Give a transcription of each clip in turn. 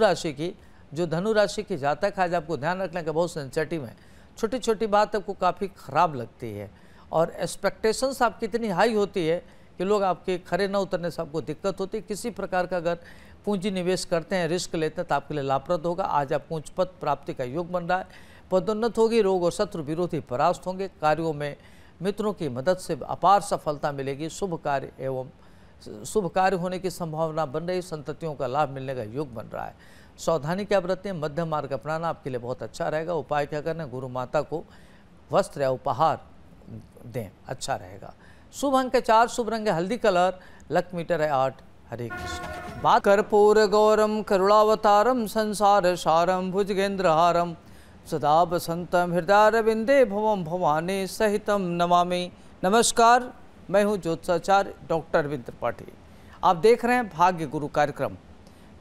राशि की जो धनु राशि की जातक आज आपको ध्यान रखने का बहुत सेंसिटिव है छोटी छोटी बात आपको काफ़ी ख़राब लगती है और एक्सपेक्टेशंस आपकी इतनी हाई होती है कि लोग आपके खरे न उतरने से आपको दिक्कत होती है किसी प्रकार का अगर पूंजी निवेश करते हैं रिस्क लेते हैं तो आपके लिए लाभप्रद होगा आज आप पूंज पद प्राप्ति का योग बन रहा है पदोन्नत होगी रोग और शत्रु विरोधी परास्त होंगे कार्यों में मित्रों की मदद से अपार सफलता मिलेगी शुभ कार्य एवं शुभ कार्य होने की संभावना बन रही संततियों का लाभ मिलने का योग बन रहा है सावधानी क्या बरतें मध्यम मार्ग अपनाना आपके लिए बहुत अच्छा रहेगा उपाय क्या करना गुरु माता को वस्त्र या उपहार दें अच्छा रहेगा शुभ अंक चार शुभ रंग हल्दी कलर लक मीटर है आठ हरे कृष्ण बात कर्पूर गौरम करुणावतारम संसार सारम भुजगेंद्र हारम सदा बसंतम हृदय रविंदे भवम भवानी सहितम नमामि नमस्कार मैं हूं ज्योत्साचार्य डॉक्टर अरविंद त्रिपाठी आप देख रहे हैं भाग्य गुरु कार्यक्रम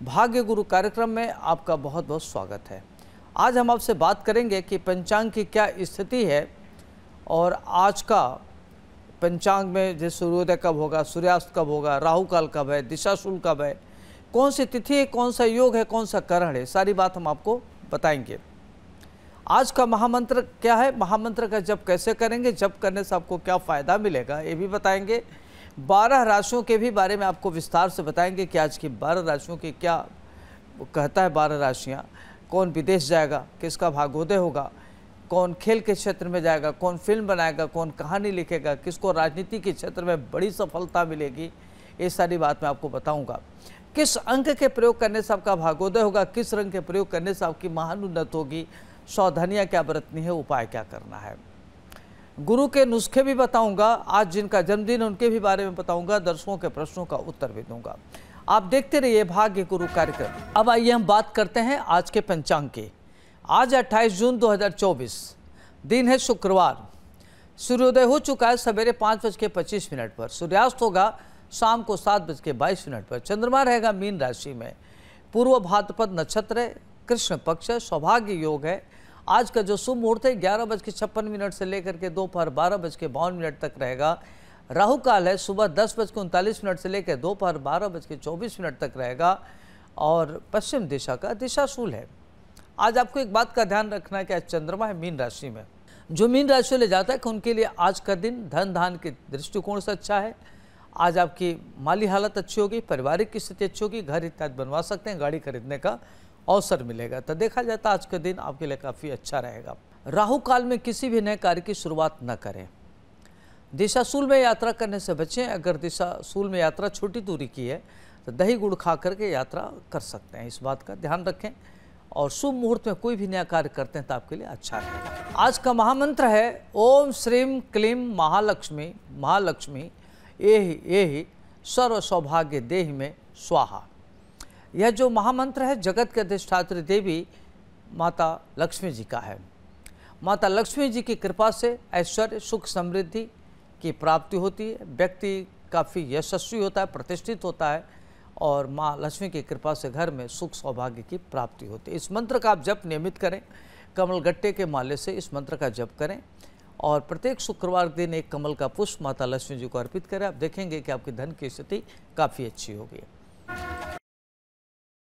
भाग्य गुरु कार्यक्रम में आपका बहुत बहुत स्वागत है आज हम आपसे बात करेंगे कि पंचांग की क्या स्थिति है और आज का पंचांग में जैसे सूर्योदय कब होगा सूर्यास्त कब होगा राहु काल कब है दिशाशूल कब है कौन सी तिथि है कौन सा योग है कौन सा करण है सारी बात हम आपको बताएंगे आज का महामंत्र क्या है महामंत्र का जब कैसे करेंगे जब करने से आपको क्या फ़ायदा मिलेगा ये भी बताएंगे बारह राशियों के भी बारे में आपको विस्तार से बताएंगे कि आज की बारह राशियों के क्या कहता है बारह राशियाँ कौन विदेश जाएगा किसका भागोदय होगा कौन खेल के क्षेत्र में जाएगा कौन फिल्म बनाएगा कौन कहानी लिखेगा किसको राजनीति के क्षेत्र में बड़ी सफलता मिलेगी ये सारी बात मैं आपको बताऊंगा किस अंक के प्रयोग करने से आपका भागोदय होगा किस रंग के प्रयोग करने से आपकी महान उन्नत होगी सौधनिया क्या बरतनी है उपाय क्या करना है गुरु के नुस्खे भी बताऊंगा आज जिनका जन्मदिन उनके भी बारे में बताऊंगा दर्शकों के प्रश्नों का उत्तर भी दूंगा आप देखते रहिए भाग्य गुरु कार्यक्रम अब आइए हम बात करते हैं आज के पंचांग की आज 28 जून 2024 दिन है शुक्रवार सूर्योदय हो चुका है सवेरे पाँच बज के पच्चीस मिनट पर सूर्यास्त होगा शाम को सात बज के बाईस मिनट पर चंद्रमा रहेगा मीन राशि में पूर्व भाद्रपद नक्षत्र कृष्ण पक्ष सौभाग्य योग है आज का जो शुभ मुहूर्त है ग्यारह बज के छप्पन मिनट से लेकर के दोपहर बारह बज के बावन मिनट तक रहेगा राहु काल है सुबह दस बज के उनतालीस मिनट से लेकर दोपहर बारह बज के चौबीस मिनट तक रहेगा और पश्चिम दिशा का दिशाशूल है आज आपको एक बात का ध्यान रखना है कि आज चंद्रमा है मीन राशि में जो मीन राशि ले जाता है कि उनके लिए आज का दिन धन धान के दृष्टिकोण से अच्छा है आज आपकी माली हालत अच्छी होगी पारिवारिक की स्थिति अच्छी होगी घर इत्यादि बनवा सकते हैं गाड़ी खरीदने का अवसर मिलेगा तो देखा जाता तो आज का दिन आपके लिए काफ़ी अच्छा रहेगा राहु काल में किसी भी नए कार्य की शुरुआत न करें दिशाशूल में यात्रा करने से बचें अगर दिशाशूल में यात्रा छोटी दूरी की है तो दही गुड़ खा करके यात्रा कर सकते हैं इस बात का ध्यान रखें और शुभ मुहूर्त में कोई भी नया कार्य करते हैं तो आपके लिए अच्छा रहेगा आज का महामंत्र है ओम श्रीम क्लीम महालक्ष्मी महालक्ष्मी ये ही ही सर्व सौभाग्य देह में स्वाहा यह जो महामंत्र है जगत के अधिष्ठात्री देवी माता लक्ष्मी जी का है माता लक्ष्मी जी की कृपा से ऐश्वर्य सुख समृद्धि की प्राप्ति होती है व्यक्ति काफ़ी यशस्वी होता है प्रतिष्ठित होता है और माँ लक्ष्मी की कृपा से घर में सुख सौभाग्य की प्राप्ति होती है इस मंत्र का आप जप नियमित करें कमल गट्टे के माले से इस मंत्र का जप करें और प्रत्येक शुक्रवार दिन एक कमल का पुष्प माता लक्ष्मी जी को अर्पित करें आप देखेंगे कि आपकी धन की स्थिति काफ़ी अच्छी होगी